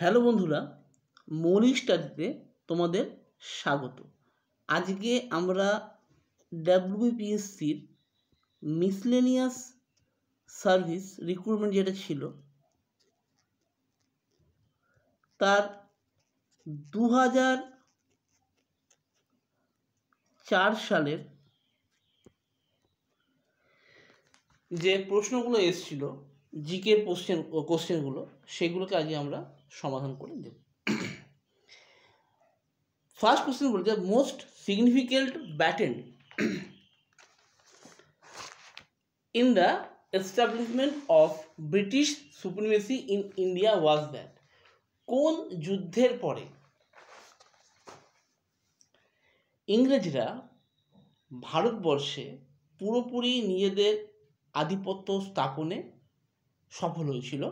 Hello বন্ধুরা মৌলিক স্টাডিতে তোমাদের স্বাগত আজকে আমরা ডাব্লিউপিএসসির মিসলেনিয়াস সার্ভিস রিক্রুটমেন্ট যেটা ছিল তার দু চার সালের যে প্রশ্নগুলো এসছিল জিকের কোশ্চেন কোশ্চেনগুলো সেগুলোকে আগে আমরা সমাধান করে দেব ফার্স্ট কোশ্চেন বলছে most significant battle in the establishment of British supremacy in India was that কোন যুদ্ধের পরে ইংরেজরা ভারতবর্ষে পুরোপুরি নিজেদের আধিপত্য স্থাপনে সফল হয়েছিল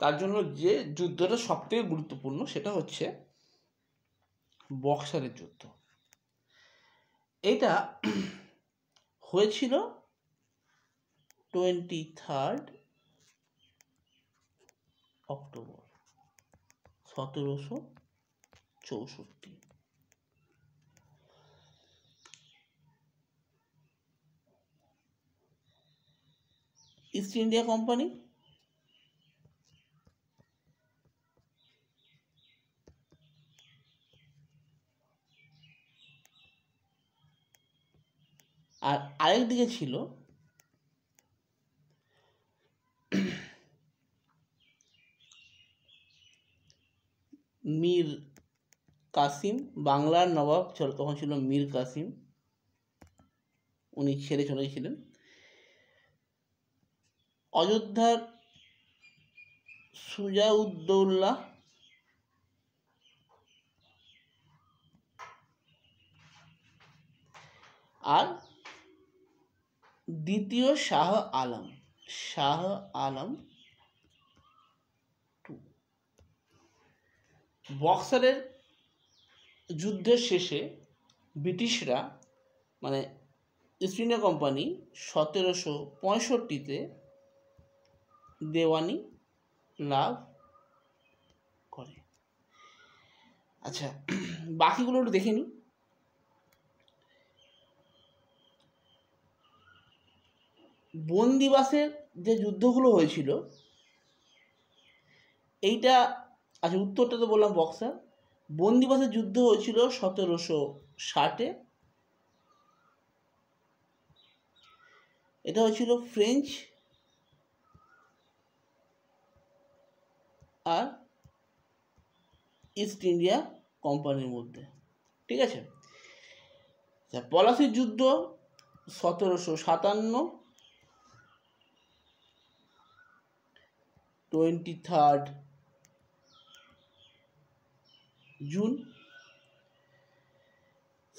তার জন্য যে যুদ্ধটা সবথেকে গুরুত্বপূর্ণ সেটা হচ্ছে বক্সারের যুদ্ধ এটা হয়েছিল টোয়েন্টি থার্ড অক্টোবর সতেরোশো চৌষট্টি ইস্ট ইন্ডিয়া কোম্পানি আর আরেক দিকে ছিল মীর কাসিম বাংলার নবাব তখন ছিল মীর কাসিম উনি ছেড়ে চলে গেছিলেন অযোধ্যার উদ্দৌল্লা আর দ্বিতীয় শাহ আলম শাহ আলম টু বক্সারের যুদ্ধের শেষে ব্রিটিশরা মানে ইস্ট ইন্ডিয়া কোম্পানি সতেরোশো পঁয়ষট্টিতে দেওয়ানি লাভ করে আচ্ছা বাকিগুলো একটু দেখে নিই বন্দিবাসের যে যুদ্ধগুলো হয়েছিল এইটা আচ্ছা উত্তরটা তো বললাম বক্সার বন্দিবাসের যুদ্ধ হয়েছিল সতেরোশো ষাটে এটা হয়েছিল ফ্রেঞ্চ আর ইস্ট ইন্ডিয়া কোম্পানির মধ্যে ঠিক আছে আচ্ছা, পলাশির যুদ্ধ সতেরোশো সাতান্ন টোয়েন্টি থার্ড জুন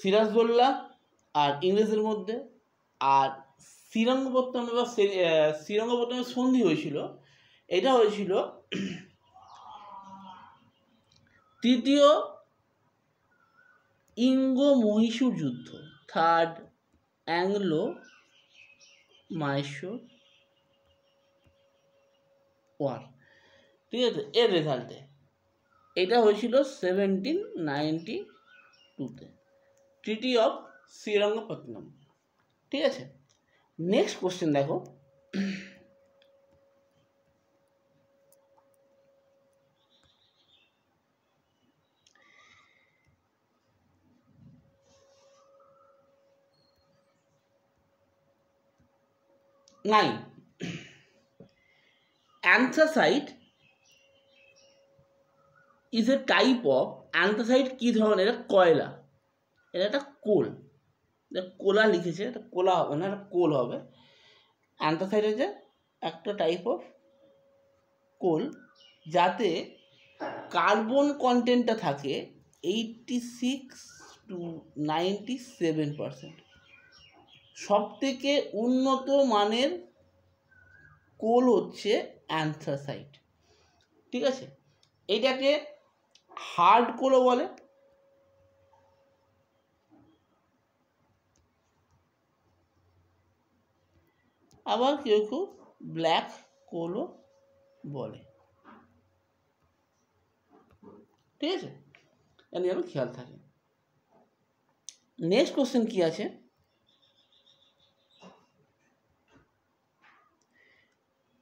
সিরাজদৌল্লা আর ইংরেজের মধ্যে আর শ্রীরঙ্গপত্তনে বা শ্রীরঙ্গপত্তনে সন্ধি হয়েছিল এটা হয়েছিল তৃতীয় ইঙ্গ মহীশূর যুদ্ধ থার্ড অ্যাংলো মাইশোর ওয়ার ঠিক আছে এর রেজাল্টে এটা হয়েছিল সেভেন্টিন নাইনটি টুতে ট্রিটি অফ শ্রীরঙ্গপত্তনম ঠিক আছে নেক্সট কোশ্চেন দেখো nine anthracite is a type of anthracite কী ধরনের এটা কয়লা এটা একটা কোল কোলা লিখেছে এটা কোলা হবে না এটা কোল হবে অ্যান্থাসাইট হচ্ছে একটা টাইপ অফ কোল যাতে কার্বন কন্টেন্টটা থাকে eighty six to ninety seven percent সবথেকে উন্নত মানের কোল হচ্ছে অ্যান্থ্রাসাইট ঠিক আছে এটাকে হার্ড কোলও বলে আবার কেউ কেউ ব্ল্যাক কোলও বলে ঠিক আছে এটা নিয়ে খেয়াল থাকে নেক্সট কোশ্চেন কী আছে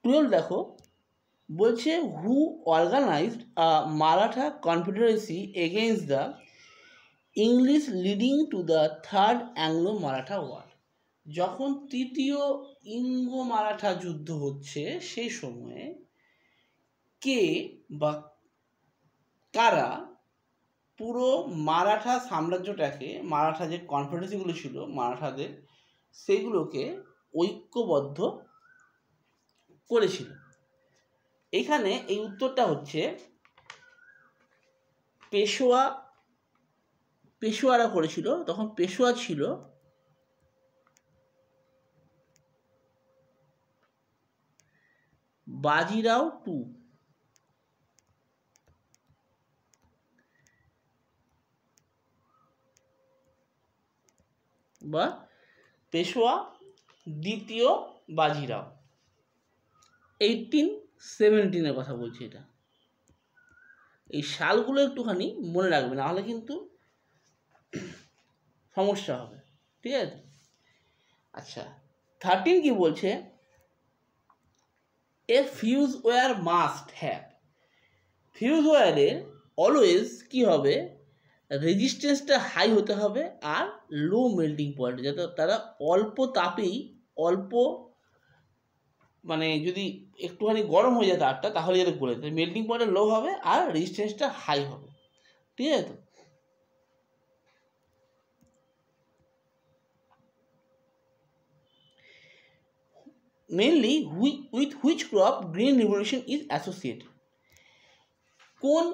টুয়েলভ দেখো বলছে who organized a Maratha confederacy against the English leading to the third Anglo Maratha war যখন তৃতীয় ইঙ্গ মারাঠা যুদ্ধ হচ্ছে সেই সময়ে কে বা কারা পুরো মারাঠা সাম্রাজ্যটাকে মারাঠা যে কনফেডারেসিগুলো ছিল মারাঠাদের সেগুলোকে ঐক্যবদ্ধ করেছিল এখানে এই উত্তরটা হচ্ছে পেশোয়া পেশোয়ারা করেছিল তখন পেশোয়া ছিল বাজিরাও টু বা পেশোয়া দ্বিতীয় বাজিরাও এইটিন সেভেন্টিনের কথা বলছি এটা এই সালগুলো একটুখানি মনে রাখবে নাহলে কিন্তু সমস্যা হবে ঠিক আছে আচ্ছা থার্টিন কি বলছে a fuse wire must have fuse ওয়ারের অলওয়েজ কি হবে রেজিস্ট্যান্সটা হাই হতে হবে আর লো মেল্টিং পয়েন্ট যাতে তারা অল্প তাপেই অল্প মানে যদি একটুখানি গরম হয়ে যায় তারটা তাহলে এটা গলে যেত মেল্টিং পয়েন্টটা লো হবে আর রেজিস্ট্যান্সটা হাই হবে ঠিক আছে তো mainly with which crop green revolution is associate কোন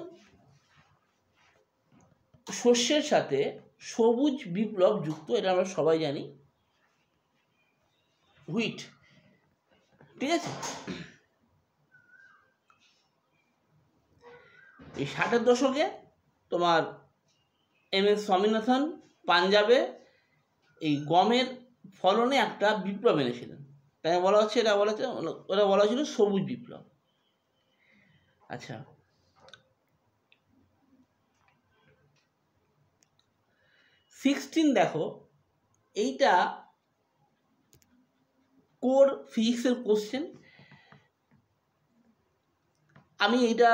শস্যের সাথে সবুজ বিপ্লব যুক্ত এটা আমরা সবাই জানি হুইট ঠিক আছে এই ষাটের দশকে তোমার এম এস স্বামীনাথন পাঞ্জাবে এই গমের ফলনে একটা বিপ্লব এনেছিলেন তাই বলা হচ্ছে এটা বলা হচ্ছে ওটা বলা হয়েছিল সবুজ বিপ্লব আচ্ছা সিক্সটিন দেখো এইটা কোর ফিজিক্সের কোশ্চেন আমি এইটা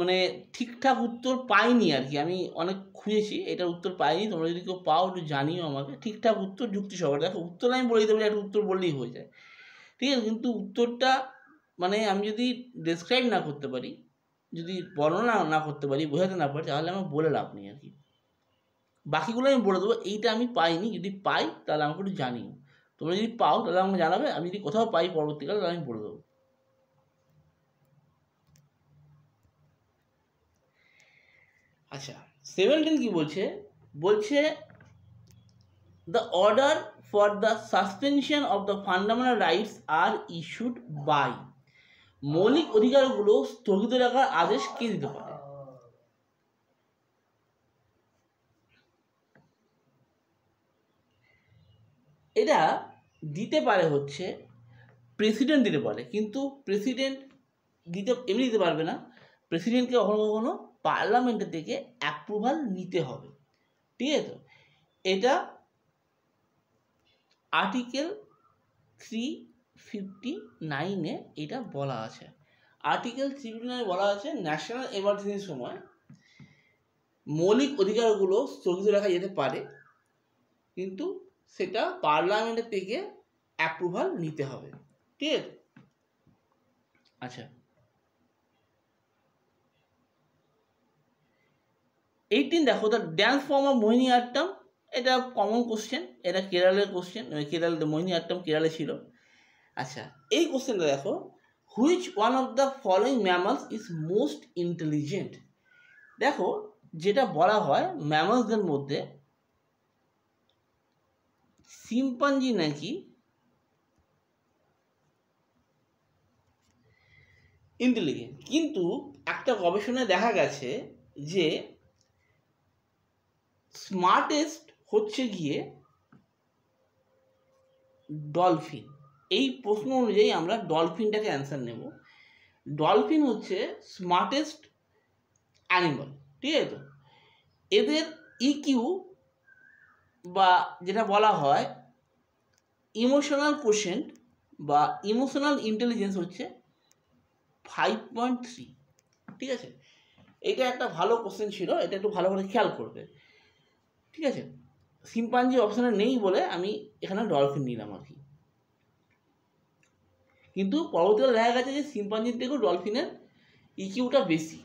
মানে ঠিকঠাক উত্তর পাইনি আর কি আমি অনেক খুঁজেছি এটার উত্তর পাইনি তোমরা যদি কেউ পাও একটু জানিও আমাকে ঠিকঠাক উত্তর যুক্তি সবার দেখো উত্তর আমি বলে দিতে পারি একটা উত্তর বললেই হয়ে যায় ঠিক আছে কিন্তু উত্তরটা মানে আমি যদি ডেসক্রাইব না করতে পারি যদি বর্ণনা না করতে পারি বোঝাতে না পারি তাহলে আমার বলে লাভ নেই আর কি বাকিগুলো আমি বলে দেবো এইটা আমি পাইনি যদি পাই তাহলে আমাকে একটু জানিও তোমরা যদি পাও তাহলে আমাকে জানাবে আমি যদি কোথাও পাই পরবর্তীকালে তাহলে আমি বলে দেবো আচ্ছা সেভেন্টিন কি বলছে বলছে the order for the suspension of the fundamental rights are issued by মৌলিক অধিকারগুলো স্থগিত রাখার আদেশ কে দিতে পারে এটা দিতে পারে হচ্ছে প্রেসিডেন্ট দিতে পারে কিন্তু প্রেসিডেন্ট দিতে এমনি দিতে পারবে না প্রেসিডেন্টকে কখনো কখনো পার্লামেন্টের থেকে অ্যাপ্রুভাল নিতে হবে ঠিক আছে তো এটা আর্টিকেল থ্রি ফিফটি নাইনে এটা বলা আছে আর্টিকেল থ্রি ফিফটি নাইনে বলা আছে ন্যাশনাল এমার্জেন্সির সময় মৌলিক অধিকারগুলো স্থগিত রাখা যেতে পারে কিন্তু সেটা পার্লামেন্টের থেকে অ্যাপ্রুভাল নিতে হবে ঠিক আছে আচ্ছা এইটিন দেখো the dance form of Mohiniyattam এটা কমন কোশ্চেন এটা কেরালের কোশ্চেন মানে কেরাল মোহিনী আট্টাম কেরালে ছিল আচ্ছা এই কোশ্চেনটা দেখো which one of the following mammals is most intelligent দেখো যেটা বলা হয় ম্যামালসদের মধ্যে শিম্পাঞ্জি নাকি ইন্টেলিজেন্ট কিন্তু একটা গবেষণায় দেখা গেছে যে স্মার্টেস্ট হচ্ছে গিয়ে ডলফিন এই প্রশ্ন অনুযায়ী আমরা ডলফিনটাকে অ্যান্সার নেব ডলফিন হচ্ছে স্মার্টেস্ট অ্যানিমাল ঠিক আছে তো এদের ইকিউ e বা যেটা বলা হয় ইমোশনাল কোশেন্ট বা ইমোশনাল ইন্টেলিজেন্স হচ্ছে ফাইভ পয়েন্ট থ্রি ঠিক আছে এটা একটা ভালো কোশ্চেন ছিল এটা একটু ভালো করে খেয়াল করবে ঠিক আছে সিম্পাঞ্জি অপশানে নেই বলে আমি এখানে ডলফিন নিলাম আর কি কিন্তু পরবর্তীকালে দেখা গেছে যে সিম্পাঞ্জির থেকেও ডলফিনের ইকিউটা বেশি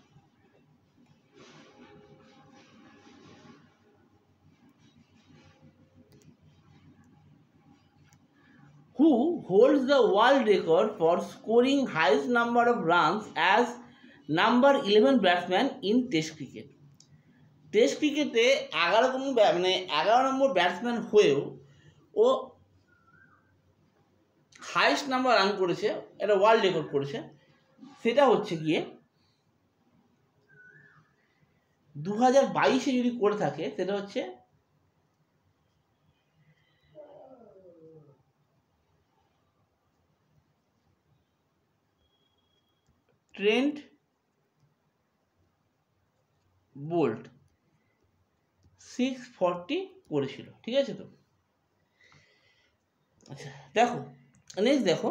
who holds the world record for scoring highest number of runs as number eleven batsman in test cricket test ক্রিকেটে এগারোতম মানে এগারো নম্বর ব্যাটসম্যান হয়েও ও হাইস্ট নাম্বার রান করেছে এটা ওয়ার্ল্ড রেকর্ড করেছে সেটা হচ্ছে গিয়ে দু হাজার বাইশে যদি করে থাকে সেটা হচ্ছে ট্রেন্ট বোল্ট সিক্স ফর্টি করেছিল ঠিক আছে তো আচ্ছা দেখো নেক্সট দেখো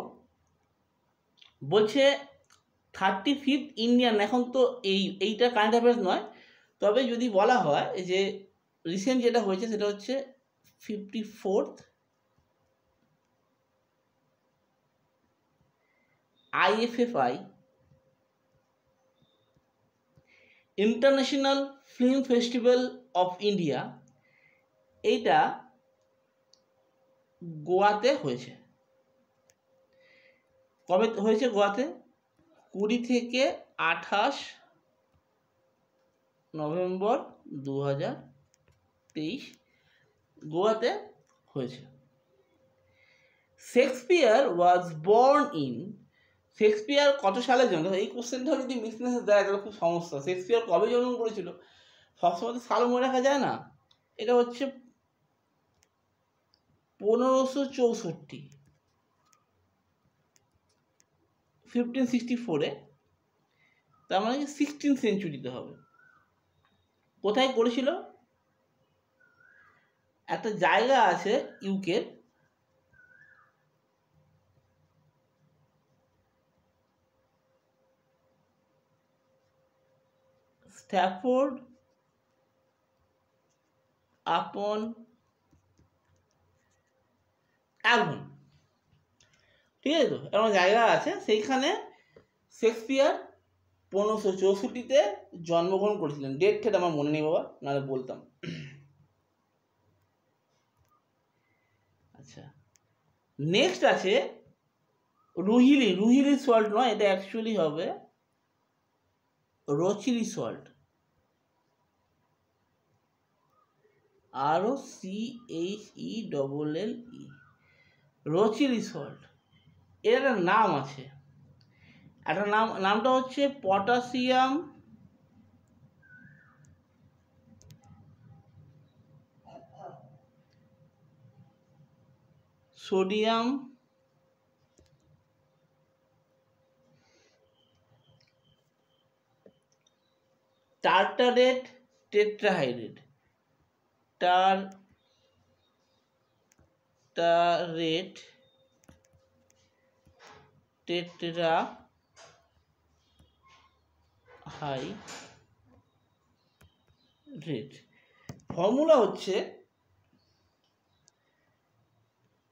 বলছে থার্টি ফিফথ ইন্ডিয়ান এখন তো এই এইটা কারেন্ট অ্যাফেয়ার্স নয় তবে যদি বলা হয় যে রিসেন্ট যেটা হয়েছে সেটা হচ্ছে fifty fourth IFFI international film festival of India এইটা গোয়াতে হয়েছে কবে হয়েছে গোয়াতে কুড়ি থেকে আঠাশ নভেম্বর দু গোয়াতে হয়েছে Shakespeare was born in Shakespeare কত সালে জন্ম এই কোশ্চেনটা যদি মিসনেসে দেয় তাহলে খুব সমস্যা শেক্সপিয়ার কবে জন্ম করেছিল সবসময় তো সাল মনে রাখা যায় না এটা হচ্ছে পনেরোশো চৌষট্টি ফিফটিন সিক্সটি ফোরে তার মানে সিক্সটিন সেঞ্চুরিতে হবে কোথায় করেছিল একটা জায়গা আছে ইউকের Stafford upon অ্যালবন ঠিক আছে তো এমন জায়গা আছে সেইখানে শেক্সপিয়ার পনেরোশো চৌষট্টিতে জন্মগ্রহণ করেছিলেন ডেট খেটে আমার মনে নেই বাবা নাহলে বলতাম আচ্ছা নেক্সট আছে রুহিলি রুহিলি সল্ট নয় এটা অ্যাকচুয়ালি হবে রচিলি সল্ট আরও C H E double L E রচি রিসল্ট এর একটা নাম আছে একটা নাম নামটা হচ্ছে পটাশিয়াম সোডিয়াম টার্টারেট টেট্রাহাইড্রেট টার টেট্রারেট টেট্রা হাই রেট ফর্মুলা হচ্ছে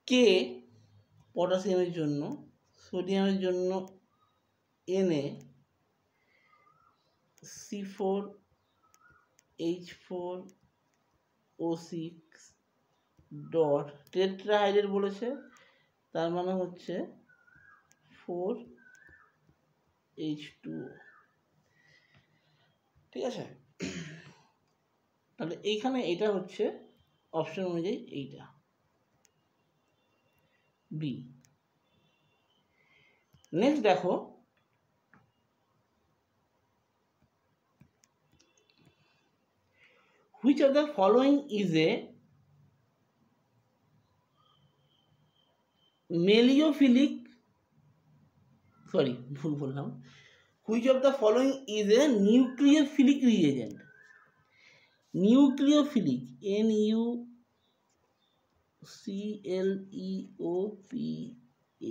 কে পটাশিয়ামের জন্য সোডিয়ামের জন্য এনে C four H four O six dot tetrahydrate বলেছে তার মানে হচ্ছে ফোর এইচ টু ঠিক আছে তাহলে এইখানে এটা হচ্ছে অপশন অনুযায়ী এইটা বি নেক্সট দেখো which of the following is a meliophilic sorry ভুল বললাম which of the following is a nucleophilic reagent nucleophilic N U C L E O P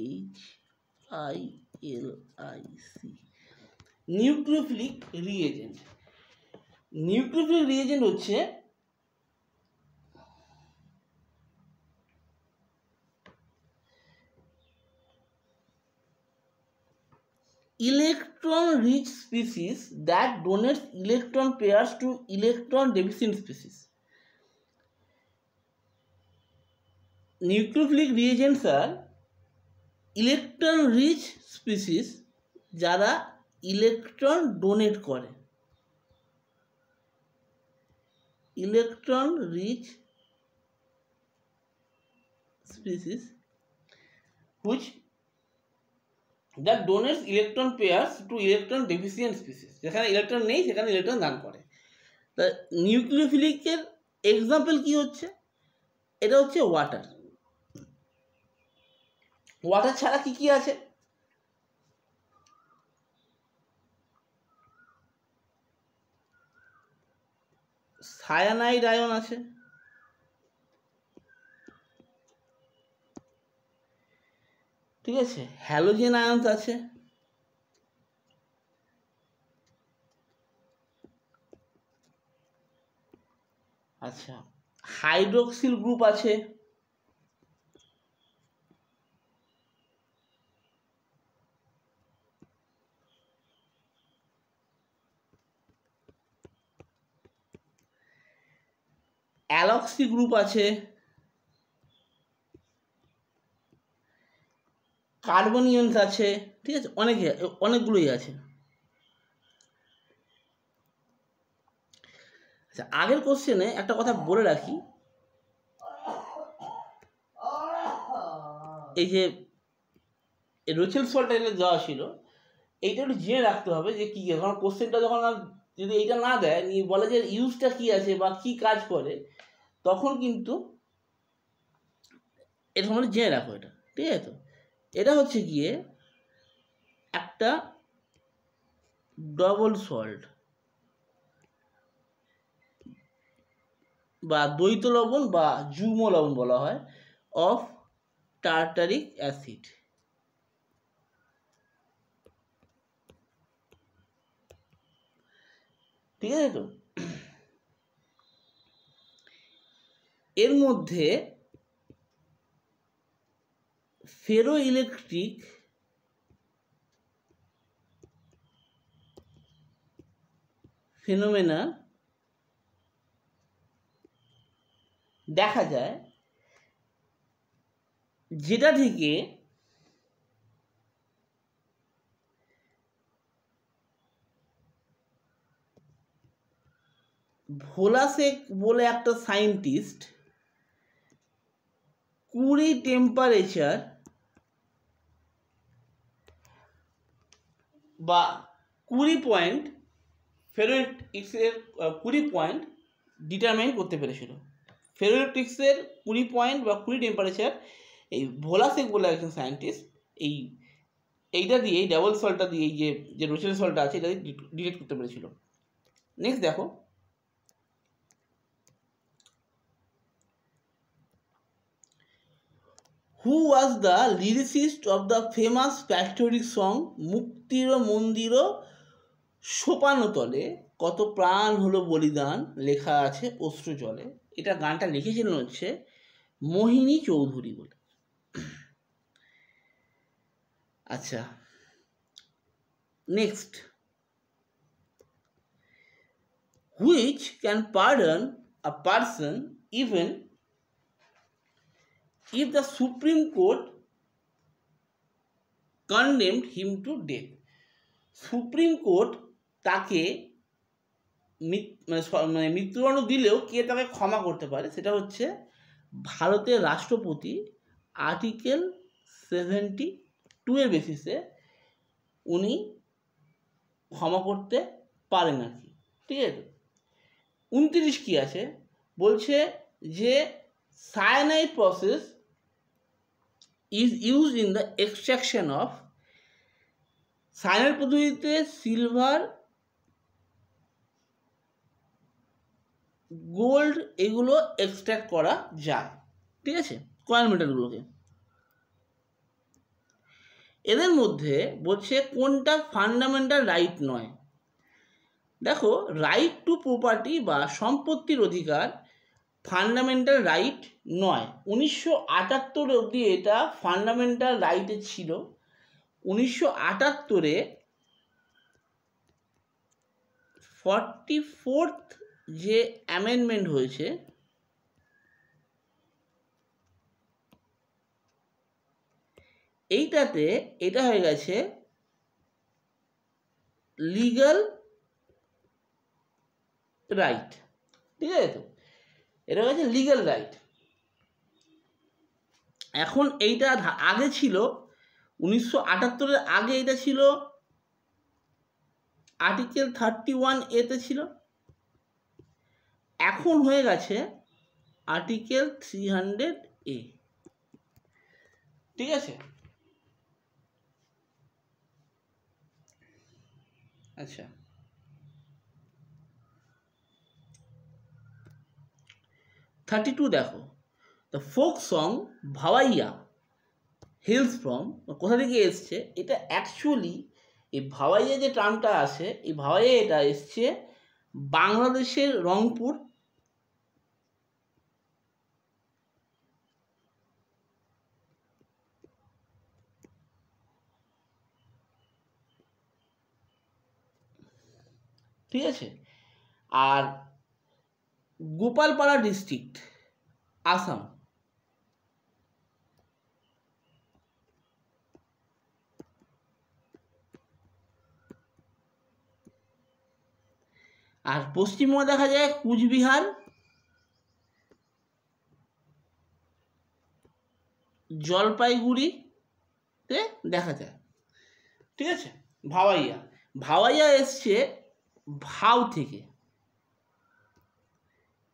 H I L I C nucleophilic reagent nucleophilic reagent হচ্ছে electron rich species that donates electron pairs to electron deficient species nucleophilic reagents are electron rich species যারা electron donate করে electron rich species which that donates electron pairs to electron deficient species যেখানে electron নেই সেখানে electron দান করে তা নিউক্লিওফিলিকের example কি হচ্ছে এটা হচ্ছে ওয়াটার ওয়াটার ছাড়া কি কি আছে সায়ানাইড আয়ন আছে ঠিক আছে হ্যালোজেন আয়ন আছে আচ্ছা হাইড্রোক্সিল গ্রুপ আছে অ্যালক্সি গ্রুপ আছে কার্বনিয়ন্স আছে ঠিক আছে অনেকে অনেকগুলোই আছে আচ্ছা আগের কোশ্চেনে একটা কথা বলে রাখি এই যে রোচেল সল্ট দেওয়া ছিল এইটা একটু জেনে রাখতে হবে যে কী কারণ কোশ্চেনটা যখন আর যদি এইটা না দেয় নিয়ে বলে যে ইউজটা কি আছে বা কি কাজ করে তখন কিন্তু এটা মানে জেনে রাখো এটা ঠিক আছে তো এটা হচ্ছে গিয়ে একটা ডবল সল্ট বা দ্বৈত লবণ বা যুগ্ম লবণ বলা হয় অফ টার্টারিক অ্যাসিড ঠিক আছে তো এর মধ্যে ফেরো ইলেকট্রিক ফেনোমেনা দেখা যায় যেটা থেকে ভোলাসেক বলে একটা সায়েন্টিস্ট কুড়ি টেম্পারেচার বা কুড়ি পয়েন্ট ফেরোটিক্সের কুড়ি পয়েন্ট ডিটারমাইন করতে পেরেছিল ফেরোটিক্সের কুড়ি পয়েন্ট বা কুড়ি টেম্পারেচার এই ভোলাসেক বলে একজন সায়েন্টিস্ট এই এইটা দিয়ে এই ডাবল সলটা দিয়ে এই যে যে রোচেল সলটা আছে এটা দিয়ে ডিটেক্ট করতে পেরেছিল নেক্সট দেখো who was the lyricist of the famous factory song মুক্তির মন্দির সোপানতলে কত প্রাণ হলো বলিদান লেখা আছে অশ্রু এটা গানটা লিখেছিলেন হচ্ছে মোহিনী চৌধুরী বলে আচ্ছা next which can pardon a person even if the supreme court condemned him to death supreme court তাকে মানে, মানে মৃত্যুদণ্ড দিলেও কে তাকে ক্ষমা করতে পারে সেটা হচ্ছে ভারতের রাষ্ট্রপতি আর্টিকেল সেভেন্টি টু এর বেসিসে উনি ক্ষমা করতে পারেন আর কি ঠিক আছে উনত্রিশ কী আছে বলছে যে cyanide process is used in the extraction of সাইনের পদ্ধতিতে সিলভার গোল্ড এগুলো এক্সট্র্যাক্ট করা যায় ঠিক আছে কয়েন মেটালগুলোকে এদের মধ্যে বলছে কোনটা ফান্ডামেন্টাল রাইট নয় দেখো রাইট টু প্রপার্টি বা সম্পত্তির অধিকার ফান্ডামেন্টাল রাইট নয় উনিশশো আটাত্তর অবধি এটা ফান্ডামেন্টাল রাইটে ছিল উনিশশো আটাত্তরে ফর্টি ফোর্থ যে অ্যামেন্ডমেন্ট হয়েছে এইটাতে এটা হয়ে গেছে লিগাল রাইট ঠিক আছে তো এটা হয়েছে লিগ্যাল রাইট এখন এইটা আগে ছিল উনিশশো আটাত্তরের আগে এটা ছিল আর্টিকেল থার্টি ওয়ান এতে ছিল এখন হয়ে গেছে আর্টিকেল থ্রি হান্ড্রেড এ ঠিক আছে আচ্ছা থার্টি টু দেখো the folk song Bhawaiya hails from কোথা থেকে এসছে এটা অ্যাকচুয়ালি এই ভাওয়াইয়া যে টার্মটা আছে এই ভাওয়াইয়া এটা এসছে বাংলাদেশের রংপুর ঠিক আছে আর গোপালপাড়া ডিস্ট্রিক্ট আসাম আর পশ্চিমবঙ্গে দেখা যায় কুচবিহার জলপাইগুড়িতে দেখা যায় ঠিক আছে ভাওয়াইয়া ভাওয়াইয়া এসছে ভাও থেকে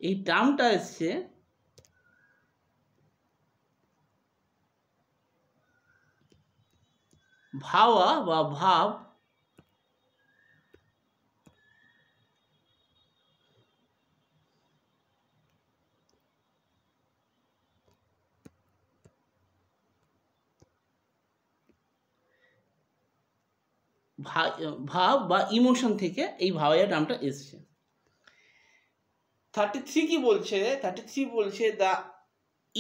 এই টার্মটা এসছে ভাওয়া বা ভাব ভাব বা ইমোশন থেকে এই ভাওয়া টার্মটা এসছে থার্টি থ্রি কি বলছে থার্টি থ্রি বলছে দ্য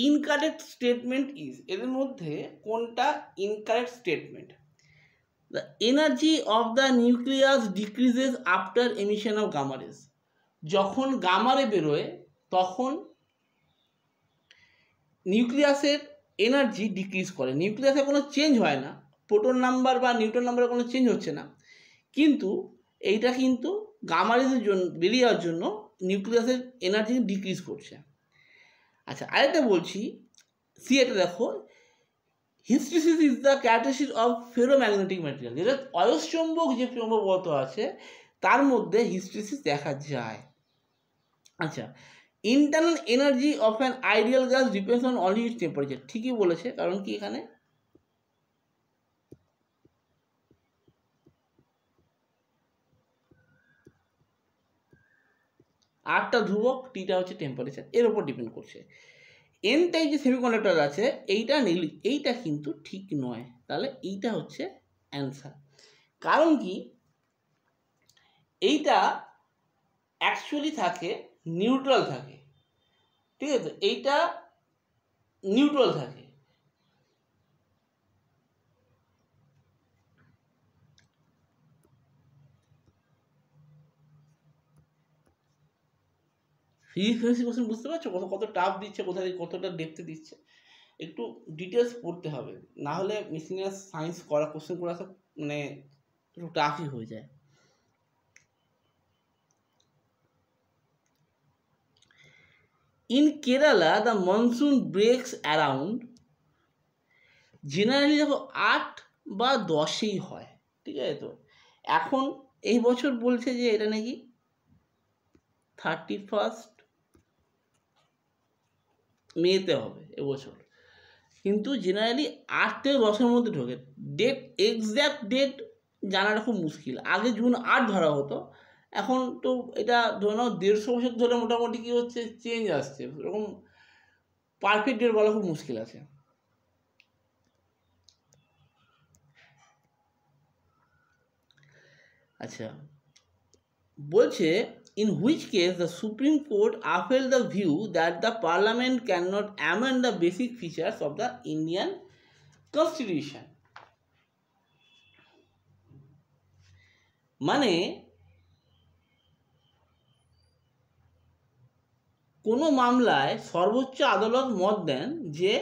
ইনকারেক্ট স্টেটমেন্ট ইজ এর মধ্যে কোনটা incorrect statement the energy of the nucleus decreases after emission of gamma rays যখন গামারে বেরোয় তখন নিউক্লিয়াসের এনার্জি ডিক্রিজ করে নিউক্লিয়াসে কোনো চেঞ্জ হয় না প্রোটন নাম্বার বা নিউট্রন নাম্বারে কোনো চেঞ্জ হচ্ছে না কিন্তু এইটা কিন্তু গামারেজের জন্য বেরিয়ে যাওয়ার জন্য নিউক্লিয়াসের এনার্জি ডিক্রিজ করছে আচ্ছা আরেকটা বলছি সি দেখো hysteresis is the characteristic of ferromagnetic material যেটা অয়সম্ভব যে চৌম্বকত আছে তার মধ্যে হিস্ট্রিসিস দেখা যায় আচ্ছা internal energy of an ideal gas depends on only temperature ঠিকই বলেছে কারণ কি এখানে আরটা ধ্রুবক টিটা হচ্ছে টেম্পারেচার এর ওপর ডিপেন্ড করছে এন টাইপ যে সেমিকন্ডাক্টর আছে এইটা নিলি এইটা কিন্তু ঠিক নয় তাহলে এইটা হচ্ছে অ্যান্সার কারণ কি এইটা অ্যাকচুয়ালি থাকে নিউট্রাল থাকে ঠিক আছে এইটা নিউট্রাল থাকে ফিজিক্স কেমিস্ট্রি কোশ্চেন বুঝতে পারছো কোথাও কত টাফ দিচ্ছে কোথায় কতটা ডেপথে দিচ্ছে একটু ডিটেলস পড়তে হবে না হলে মিসিনিয়াস সায়েন্স করা কোশ্চেন করা সব মানে একটু টাফই হয়ে যায় in Kerala the monsoon breaks around generally দেখো আট বা দশেই হয় ঠিক আছে তো এখন এই বছর বলছে যে এটা নাকি থার্টি ফার্স্ট মেতে হবে এবছর কিন্তু জেনারেলি আট থেকে দশের মধ্যে ঢোকে ডেট এক্স্যাক্ট ডেট জানাটা খুব মুশকিল আগে জুন আট ধরা হতো এখন তো এটা ধরে নাও দেড়শো বছর ধরে মোটামুটি কী হচ্ছে চেঞ্জ আসছে এরকম পারফেক্ট ডেট বলা খুব মুশকিল আছে আচ্ছা বলছে in which case the Supreme Court upheld the view that the parliament cannot amend the basic features of the Indian constitution. মানে কোনো মামলায় সর্বোচ্চ আদালত মত দেন যে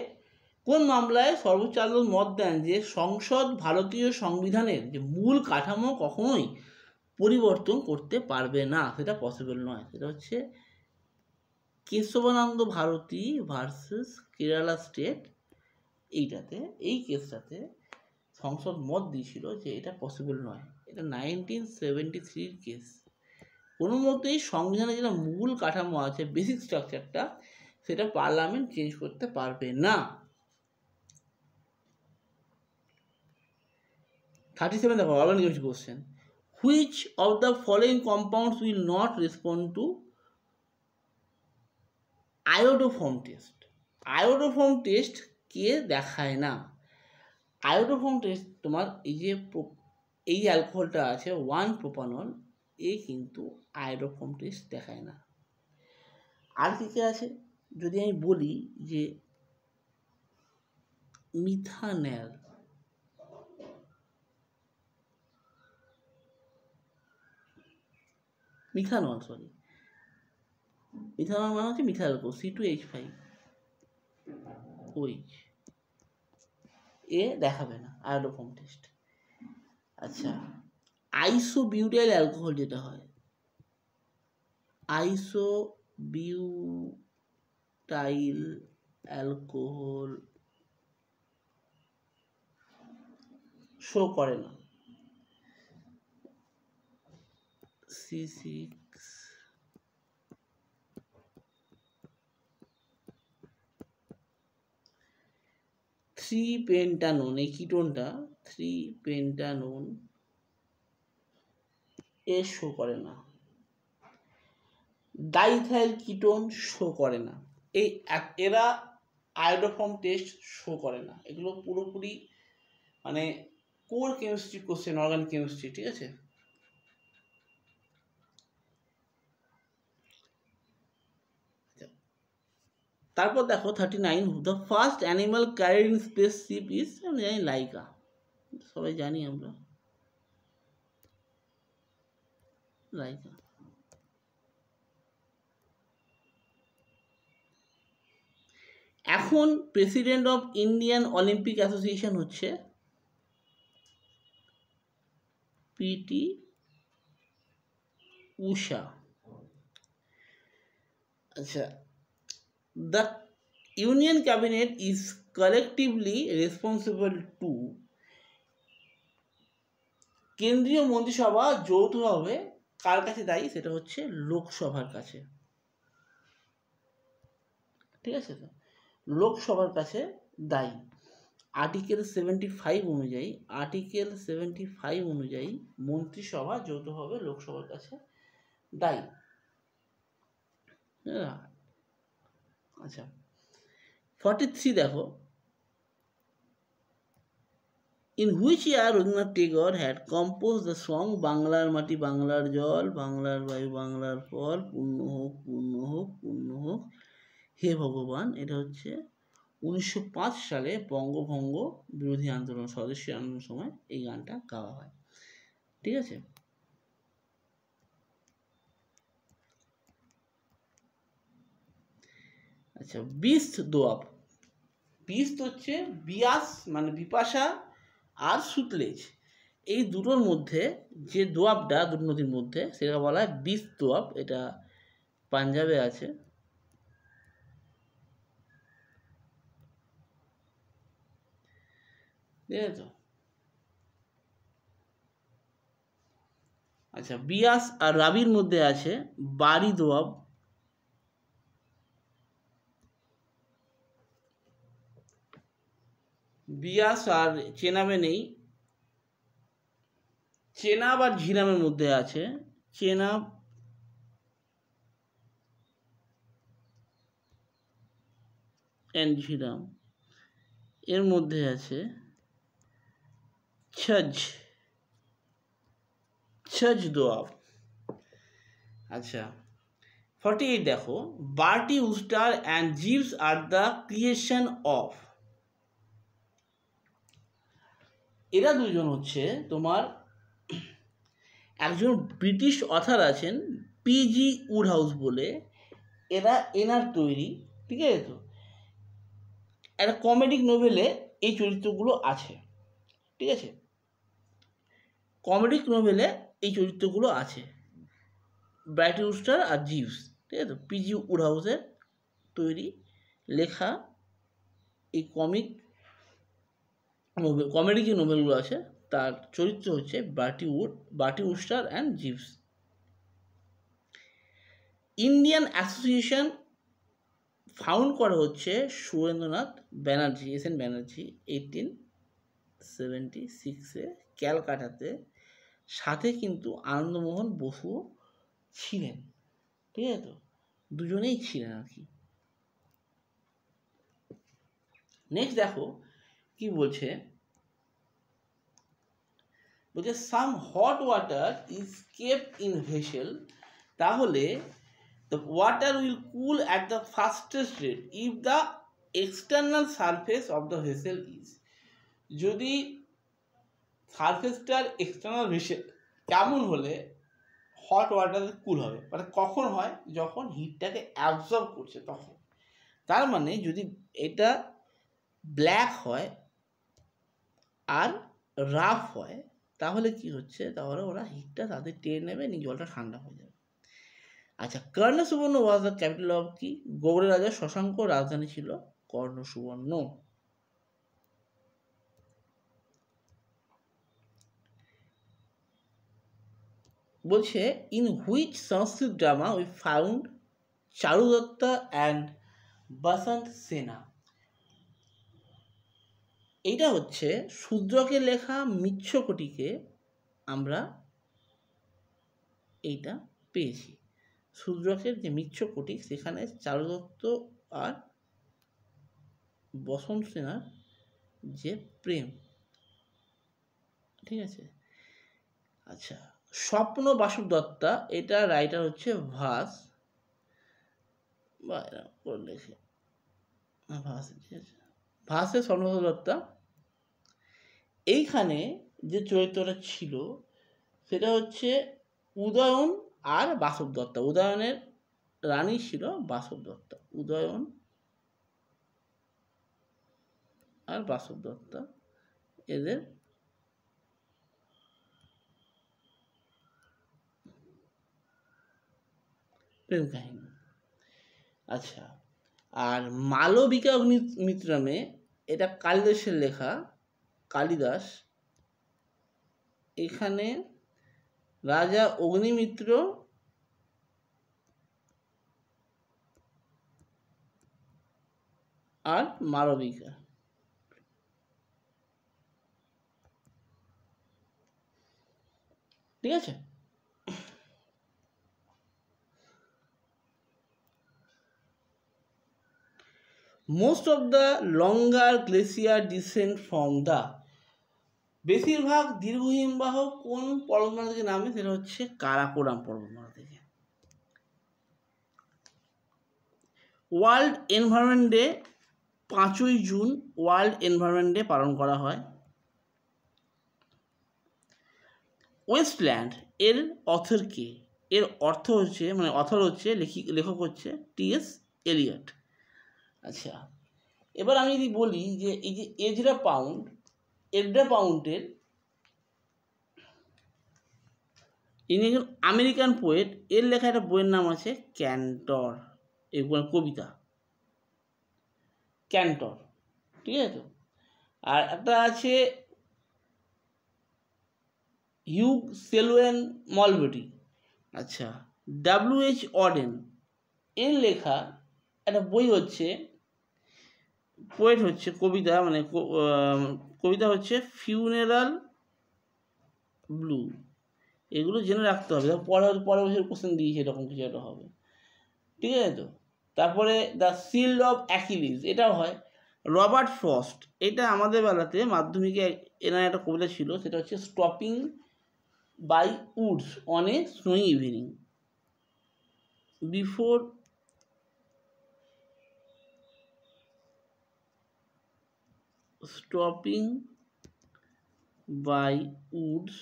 কোন মামলায় সর্বোচ্চ আদালত মত দেন যে সংসদ ভারতীয় সংবিধানের যে মূল কাঠামো কখনোই পরিবর্তন করতে পারবে না সেটা পসিবল নয় সেটা হচ্ছে কেশবানন্দ ভারতী ভার্সেস কেরালা স্টেট এইটাতে এই কেসটাতে সংসদ মত দিয়েছিল যে এটা পসিবল নয় এটা নাইনটিন সেভেন্টি থ্রির কেস কোনো মতেই সংবিধানে যেটা মূল কাঠামো আছে বেসিক স্ট্রাকচারটা সেটা পার্লামেন্ট চেঞ্জ করতে পারবে না থার্টি সেভেন দেখো urban games question which of the following compounds will not respond to iodoform test iodoform test কে দেখায় না আয়োডোফর্ম টেস্ট তোমার এই যে এই অ্যালকোহলটা আছে ওয়ান প্রোপানল এ কিন্তু আয়োডোফর্ম টেস্ট দেখায় না আর কী কী আছে যদি আমি বলি যে মিথানেল মিথানল সরি মিথানল মানে হচ্ছে methyl group C two H five OH এ দেখাবে না আয়োডোফর্ম টেস্ট আচ্ছা আইসো বিউটাইল অ্যালকোহল যেটা হয় আইসো বিউটাইল অ্যালকোহল শো করে না সি সিক্স থ্রি পেন্টানোন এই কিটোনটা থ্রি পেন্টানোন এ শো করে না ডাইথাইল কিটোন শো করে না এই এরা আয়োডোফর্ম টেস্ট শো করে না এগুলো পুরোপুরি মানে core chemistry question organ chemistry ঠিক আছে তারপর দেখো thirty nine the first animal carried in spaceship is আমি জানি লাইকা সবাই জানি আমরা লাইকা এখন president of Indian Olympic association হচ্ছে পিটি উষা আচ্ছা the union cabinet is collectively responsible to কেন্দ্রীয় মন্ত্রিসভা যৌথভাবে কার কাছে দায়ী সেটা হচ্ছে লোকসভার কাছে ঠিক আছে তো লোকসভার কাছে দায়ী আর্টিকেল সেভেন্টি ফাইভ অনুযায়ী আর্টিকেল সেভেন্টি ফাইভ অনুযায়ী মন্ত্রিসভা যৌথভাবে লোকসভার কাছে দায়ী হ্যাঁ, আচ্ছা ফর্টি থ্রি দেখো in which year Rabindranath Tagore had compose the song বাংলার মাটি বাংলার জল বাংলার বায়ু বাংলার ফল পূর্ণ হোক পূর্ণ হোক পূর্ণ হোক হে ভগবান এটা হচ্ছে উনিশশো সালে বঙ্গভঙ্গ বিরোধী আন্দোলন স্বদেশী আন্দোলনের সময় এই গানটা গাওয়া হয় ঠিক আছে আচ্ছা বিস্ত দোয়াব বিস্ত হচ্ছে বিয়াস মানে বিপাশা আর সুতলেজ এই দুটোর মধ্যে যে দোয়াবটা দুটো নদীর মধ্যে সেটা বলা হয় বিস দোয়াব এটা পাঞ্জাবে আছে আছে তো আচ্ছা বিয়াস আর রাবির মধ্যে আছে বাড়ি দোয়াব বিয়াস আর চেনাবে নেই চেনাব আর ঝিনামের মধ্যে আছে চেনাব অ্যান্ড ঝিরাম এর মধ্যে আছে ছজ ছজ দোয়াব আচ্ছা ফর্টি এইট দেখো বার্টি উস্টার অ্যান্ড জিপস আর দ্য ক্রিয়েশন অফ এরা দুজন হচ্ছে তোমার একজন ব্রিটিশ অথার আছেন পিজি উডহাউস বলে এরা এনার তৈরি ঠিক আছে তো একটা কমেডিক নোভেলে এই চরিত্রগুলো আছে ঠিক আছে কমেডিক নোভেলে এই চরিত্রগুলো আছে ব্রাইট উস্টার আর জিভস ঠিক আছে তো পিজি উডহাউসের তৈরি লেখা এই কমিক নোবেল কমেডি যে নোবেলগুলো আছে তার চরিত্র হচ্ছে Bertie Wood Bertie Wooster and Jeeves Indian association found করা হচ্ছে Surendranath Banerjee S N Banerjee eighteen seventy সিক্সে ক্যালকাটাতে সাথে কিন্তু আনন্দমোহন বসু ছিলেন ঠিক আছে তো দুজনেই ছিলেন আর কি নেক্সট দেখো কি বলছে বলছে some hot water is kept in vessel তাহলে the water will cool at the fastest rate if the external surface of the vessel is যদি সারফেসটার এক্সটার্নাল ভেসেল কেমন হলে হট ওয়াটার কুল হবে মানে কখন হয় যখন হিটটাকে অ্যাবজর্ব করছে তখন তার মানে যদি এটা ব্ল্যাক হয় আর রাফ হয় তাহলে কি হচ্ছে তাহলে ওরা হিটটা তাদের টেনে নেবে নিয়ে জলটা ঠান্ডা হয়ে যাবে আচ্ছা কর্ণ সুবর্ণ ওয়াজ দ্য ক্যাপিটাল অফ কি গৌড়ের রাজা শশাঙ্ক রাজধানী ছিল কর্ণ সুবর্ণ বলছে in which Sanskrit drama we found Charudatta and Vasantasena এইটা হচ্ছে শূদ্রকে লেখা মিচ্ছকটিকে আমরা এইটা পেয়েছি শূদ্রকের যে মিচ্ছকটি সেখানে চারুদত্ত আর বসন্ত সেনার যে প্রেম ঠিক আছে আচ্ছা স্বপ্ন বাসুদত্তা এটা রাইটার হচ্ছে ভাস বা এরকম করে লেখে ভাস ঠিক আছে ভাসে স্বপ্ন দত্তা এইখানে যে চরিত্রটা ছিল সেটা হচ্ছে উদয়ন আর বাসব দত্তা উদয়নের রানী ছিল বাসব দত্তা উদয়ন আর বাসব দত্তা এদের প্রেম কাহিনী আচ্ছা আর মালবিকা অগ্নিমিত্রামে এটা কালিদাসের লেখা কালিদাস এখানে রাজা অগ্নিমিত্র আর মালবিকা ঠিক আছে most of the longer glacier descend from the বেশিরভাগ দীর্ঘ হিমবাহ কোন পর্বতমালা থেকে নামে সেটা হচ্ছে কারাকোরাম পর্বতমালা থেকে ওয়ার্ল্ড এনভায়রনমেন্ট ডে পাঁচই জুন ওয়ার্ল্ড এনভায়রনমেন্ট ডে পালন করা হয় ওয়েস্টল্যান্ড এর অথর কে এর অর্থ হচ্ছে মানে অথর হচ্ছে লেখক হচ্ছে টিএস এলিয়ট আচ্ছা এবার আমি যদি বলি যে এই যে এজরা পাউন্ড এড্রা পাউন্ডের ইনি একজন আমেরিকান পোয়েট এর লেখা একটা বইয়ের নাম আছে ক্যান্টর এই কবিতা ক্যান্টর ঠিক আছে আর একটা আছে হিউগ সেলওয়েন মলবেটি আচ্ছা ডাব্লিউ এইচ অডেন এর লেখা একটা বই হচ্ছে পোয়েট হচ্ছে কবিতা মানে কবিতা হচ্ছে ফিউনেরাল ব্লু এগুলো জেনে রাখতে হবে পরে পরের বছর কোশ্চেন দিয়েছে এরকম কিছু একটা হবে ঠিক আছে তো তারপরে দ্য সিল্ড অফ অ্যাকিলিস এটাও হয় রবার্ট ফ্রস্ট এটা আমাদের বেলাতে মাধ্যমিকে এনার একটা কবিতা ছিল সেটা হচ্ছে stopping by woods on a snowing evening before stopping by woods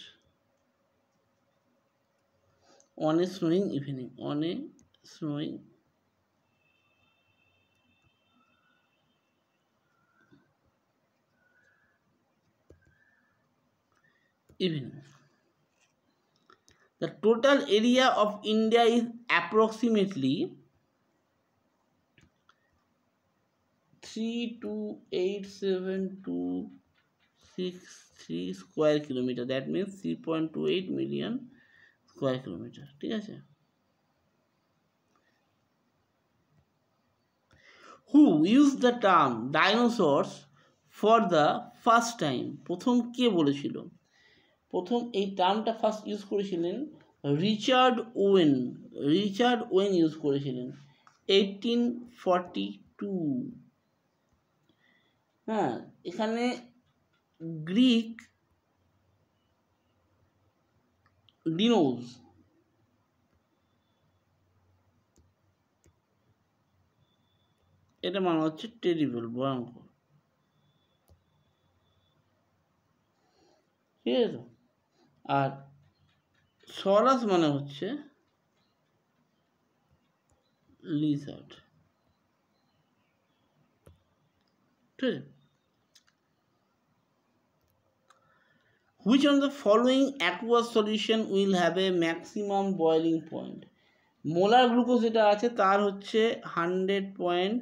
on a snowing evening on a snowing evening the total area of india is approximately three two eight seven two six three square kilometer that means three point two eight million square kilometer ঠিক আছে who use the term dinosaurs for the first time প্রথম কে বলেছিল প্রথম এই টার্মটা first use করেছিলেন Richard Owen Richard Owen use করেছিলেন এইটিন ফর্টি টু হ্যাঁ এখানে গ্রিক ডিনোজ এটা মানে হচ্ছে টেরিবল ভয়ঙ্কর ঠিক আছে আর সরাস মানে হচ্ছে লিজার্ড ঠিক আছে Which on the following aqueous solution will have a maximum boiling point molar glucose যেটা আছে তার হচ্ছে hundred point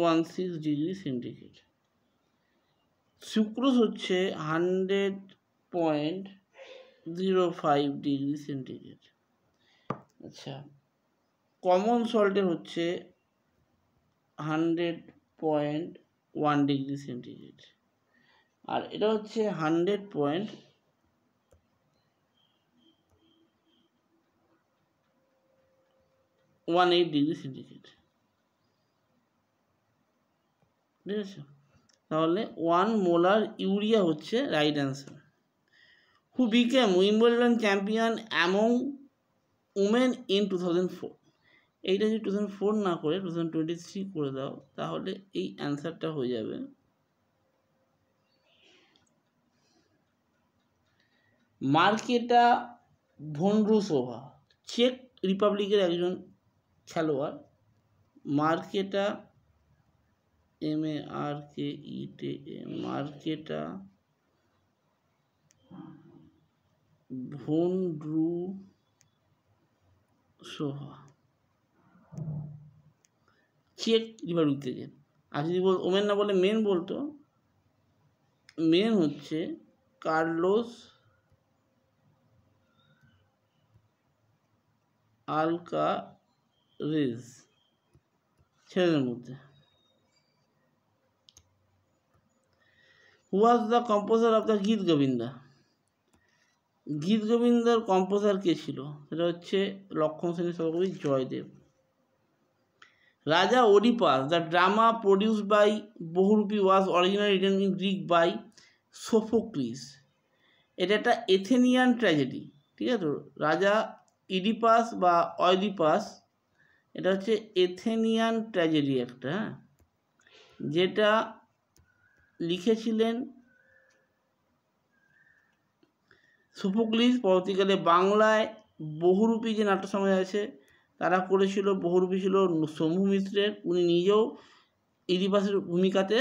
one six degree centigrade sucrose হচ্ছে hundred point zero five degree centigrade আচ্ছা কমন সল্টের হচ্ছে hundred point one degree centigrade আর এটা হচ্ছে hundred point one eight degree centigrade ঠিক আছে তাহলে ওয়ান মোলার ইউরিয়া হচ্ছে right answer who became Wimbledon champion among women in two thousand four এইটা যদি টু থাউজেন্ড না করে টু থাউজেন্ড টোয়েন্টি থ্রি করে দাও তাহলে এই অ্যান্সারটা হয়ে যাবে মার্কেটা ভন্ড্রুসোভা চেক রিপাবলিকের একজন খেলোয়াড় মার্কেটা এম এ আর কে ই টে মার্কেটা ভন্ড্রু সোহা চেক রিপাবলিক থেকে আর যদি বল ওমেন না বলে মেন বলতো মেন হচ্ছে কার্লোস আলকা রেজ ছেলেদের মধ্যে was the composer of the Gita Govinda গীত গোবিন্দার কম্পোজার কে ছিল সেটা হচ্ছে লক্ষণ সেনের সভাপতি Jayadeva Raja Oedipus, the drama produced by Bahurupee was original written in Greek by Sophocles. এটা একটা এথেনিয়ান ট্র্যাজেডি ঠিক আছে তো রাজা ইডিপাস বা অয়দিপাস এটা হচ্ছে এথেনিয়ান ট্র্যাজেডি একটা হ্যাঁ যেটা লিখেছিলেন সোফোক্লিস পরবর্তীকালে বাংলায় বহুরূপী যে নাট্য সমাজ আছে তারা করেছিল বহুরূপী ছিল শম্ভু মিত্রের উনি নিজেও ইদিবাসের ভূমিকাতে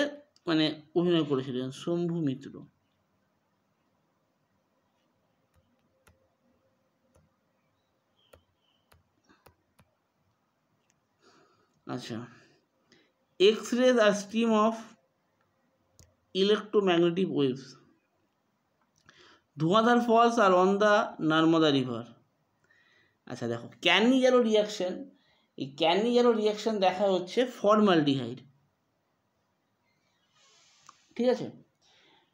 মানে অভিনয় করেছিলেন শম্ভু মিত্র আচ্ছা এক্স রে আর stream of electromagnetic waves Dhuandhar falls are on the Narmada river আচ্ছা দেখো ক্যানি যেন রিয়াকশন এই ক্যানি যেন রিয়াকশন দেখা হচ্ছে ফর্মাল ডিহাইড ঠিক আছে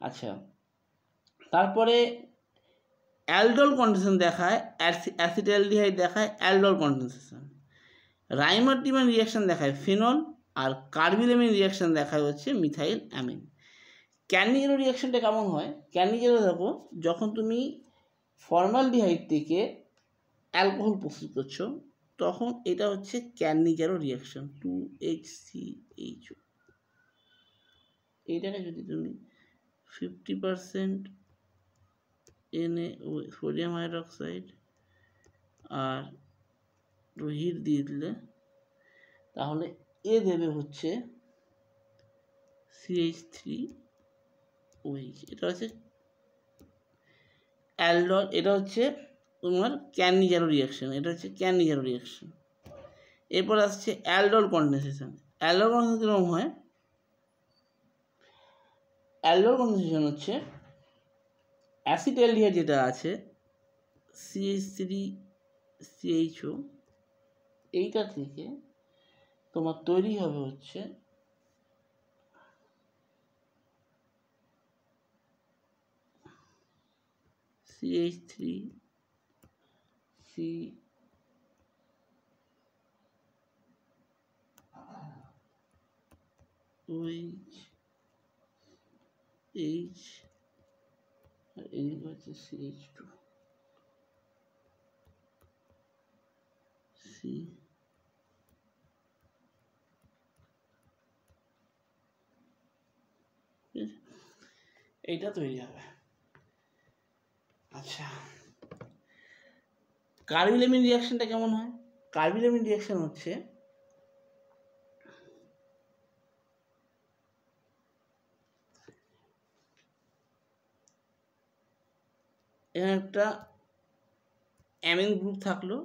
আচ্ছা তারপরে অ্যালডল কন্ডিশন দেখায় অ্যাসিটালডিহাইড দেখায় অ্যালডল রাইমার রাইমার্টিমান রিয়াকশন দেখায় ফিনল আর কার্বিলেমিন রিয়াকশন দেখায় হচ্ছে মিথাইল অ্যামিন ক্যানিজেরো রিয়াকশনটা কেমন হয় ক্যানিজেরো দেখো যখন তুমি ফর্মাল ডিহাইড থেকে অ্যালকোহল প্রস্তুত করছো তখন এটা হচ্ছে Cannizzaro reaction two H C H এইটাকে যদি তুমি ফিফটি পারসেন্ট এনে সোডিয়াম হাইড্রক্সাইড আর রোহির দিয়ে দিলে তাহলে এ দেবে হচ্ছে সিএইচ থ্রি ওইচ এটা হচ্ছে অ্যালডল এটা হচ্ছে তোমার ক্যানিজারো রিয়াকশান এটা হচ্ছে ক্যানিজারো রিয়াকশান এরপর আসছে অ্যালডোল কন্ডেনসেশন অ্যালডোল কন্ডেনসেশন কীরকম হয় অ্যালডোল কন্ডেনসেশন হচ্ছে অ্যাসিটেলডিহাইড যেটা আছে এইচ থ্রি সিএইচও এইটা থেকে তোমার তৈরি হবে হচ্ছে three C which is equal to CH2 C এটা তৈরি হবে আচ্ছা কার্বিলেমিন রিয়াকশানটা কেমন হয় কার্বিলেমিন রিয়াকশান হচ্ছে এখানে একটা অ্যামিন গ্রুপ থাকলো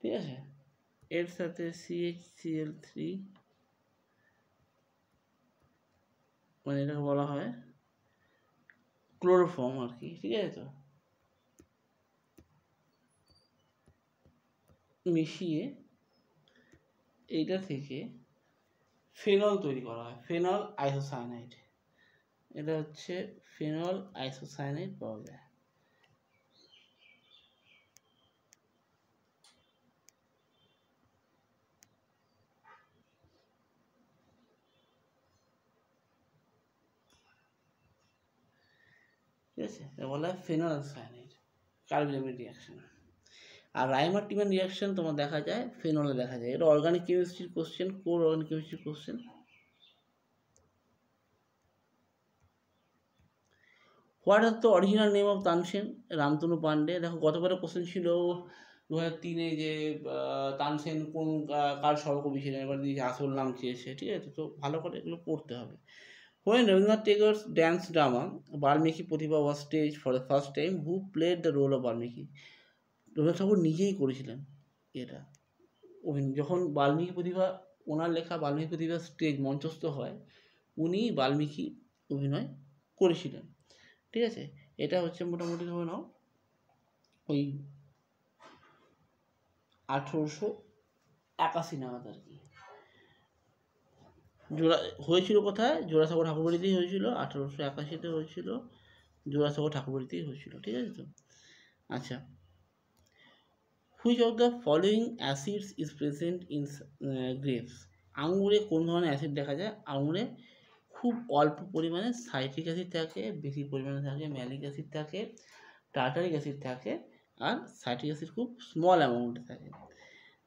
ঠিক আছে এর সাথে সিএইচসিএল থ্রি মানে এটাকে বলা হয় ক্লোরোফর্ম আর কি ঠিক আছে তো মিশিয়ে এইটা থেকে ফেনল তৈরি করা হয় ফেনল আইসোসায়ানাইড এটা হচ্ছে ফেনল আইসোসায়ানাইড পাওয়া যায় ঠিক আছে বলা হয় সাইনাইড কার্বোজামিক রিয়াকশন আর রাইমার্টিমেন রিয়াকশন তোমার দেখা যায় ফেনলে দেখা যায় এটা অর্গানিক কেমিস্ট্রির কোশ্চেন কোর অর্গানিক কেমিস্ট্রির question what are the original name of Tansen Ramtanu Pandey দেখো গতবারের কোশ্চেন ছিল দু হাজার তিনে যে তানসেন কোন কার সর্বকবি বিষয় এবার দিয়েছে আসল নাম চেয়েছে ঠিক আছে তো ভালো করে এগুলো পড়তে হবে When Rabindranath Tagore's dance drama Valmiki Pratibha was staged for the first time, who played the role of Valmiki? Rabindranath ঠাকুর নিজেই করেছিলেন এটা যখন বাল্মীকি প্রতিভা ওনার লেখা বাল্মীকি প্রতিভা স্টেজ মঞ্চস্থ হয় উনি বাল্মীকি অভিনয় করেছিলেন ঠিক আছে এটা হচ্ছে মোটামুটি ধরে নাও ওই আঠেরোশো একাশি নাগাদ আর কি জোড়া হয়েছিল কোথায় জোড়াসাঁকো ঠাকুরবাড়িতেই হয়েছিল আঠারোশো একাশিতে হয়েছিল জোড়াসাঁকো ঠাকুরবাড়িতেই হয়েছিল ঠিক আছে তো আচ্ছা which of the following acids is present in grapes আঙুরে কোন ধরনের অ্যাসিড দেখা যায় আঙুরে খুব অল্প পরিমাণে সাইট্রিক অ্যাসিড থাকে বেশি পরিমাণে থাকে ম্যালিক অ্যাসিড থাকে টার্টারিক অ্যাসিড থাকে আর সাইট্রিক অ্যাসিড খুব স্মল অ্যামাউন্টে থাকে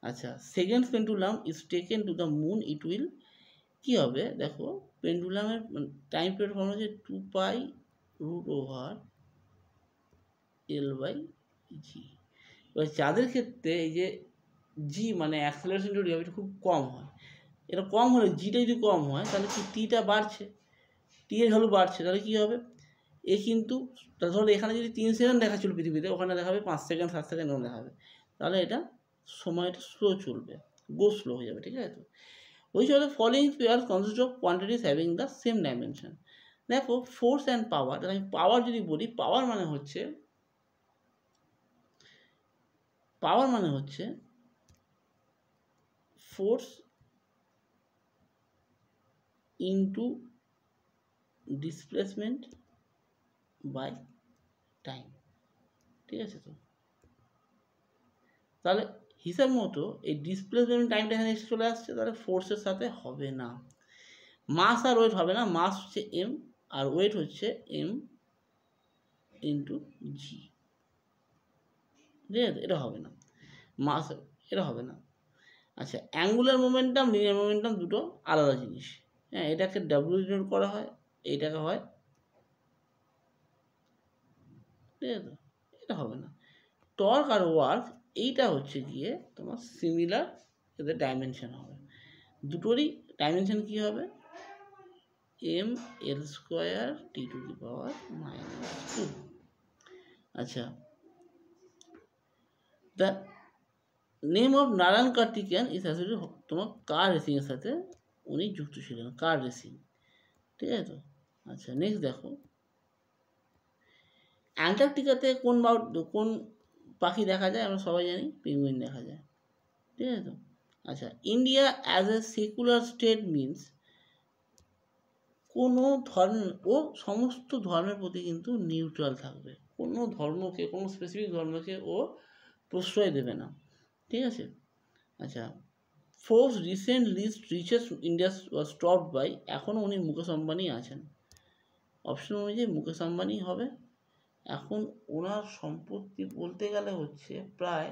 আচ্ছা second pendulum is taken to the moon it will কী হবে দেখো পেন্ডুলামের টাইম পিরিয়ড ফর্ম হচ্ছে two pi root over L by G এবার চাঁদের ক্ষেত্রে এই যে জি মানে অ্যাক্সেলারেশন টু ডিভাইড খুব কম হয় এটা কম হলে জিটা যদি কম হয় তাহলে কি টিটা বাড়ছে টি এর ভ্যালু বাড়ছে তাহলে কী হবে এ কিন্তু ধরো এখানে যদি তিন সেকেন্ড দেখা চলবে পৃথিবীতে ওখানে দেখাবে পাঁচ সেকেন্ড সাত সেকেন্ড দেখাবে তাহলে এটা সময়টা স্লো চলবে গো স্লো হয়ে যাবে ঠিক আছে তো Which of the following pairs consists of quantities having the same dimension? দেখো ফোর্স অ্যান্ড পাওয়ার আমি পাওয়ার যদি বলি পাওয়ার মানে হচ্ছে পাওয়ার মানে হচ্ছে force into displacement by time ঠিক আছে তো তাহলে হিসাব মতো এই ডিসপ্লেসমেন্ট টাইমটা এখানে এসে চলে আসছে তাহলে ফোর্সের সাথে হবে না মাস আর ওয়েট হবে না মাস হচ্ছে এম আর ওয়েট হচ্ছে এম ইন্টু জি ঠিক আছে এটা হবে না মাস এটা হবে না আচ্ছা অ্যাঙ্গুলার মোমেন্টাম লিনিয়ার মোমেন্টাম দুটো আলাদা জিনিস হ্যাঁ এটাকে ডাব্লিউ ডিনোট করা হয় এইটাকে হয় ঠিক আছে এটা হবে না টর্ক আর ওয়ার্ক এইটা হচ্ছে গিয়ে তোমার সিমিলার এদের ডাইমেনশান হবে দুটোরই ডাইমেনশান কী হবে M L square T to the power minus two আচ্ছা the name of Narayan Karthikeyan is আসলে তোমার কার রেসিংয়ের সাথে উনি যুক্ত ছিলেন কার রেসিং ঠিক আছে তো আচ্ছা নেক্সট দেখো অ্যান্টার্কটিকাতে কোন কোন পাখি দেখা যায় আমরা সবাই জানি পেঙ্গুইন দেখা যায় ঠিক আছে তো আচ্ছা India as a secular state means কোনো ধর্ম ও সমস্ত ধর্মের প্রতি কিন্তু নিউট্রাল থাকবে কোনো ধর্মকে কোনো স্পেসিফিক ধর্মকে ও প্রশ্রয় দেবে না ঠিক আছে আচ্ছা Forbes recent list riches India stop by এখনও উনি মুকেশ আম্বানি আছেন অপশন অনুযায়ী মুকেশ আম্বানি হবে এখন ওনার সম্পত্তি বলতে গেলে হচ্ছে প্রায়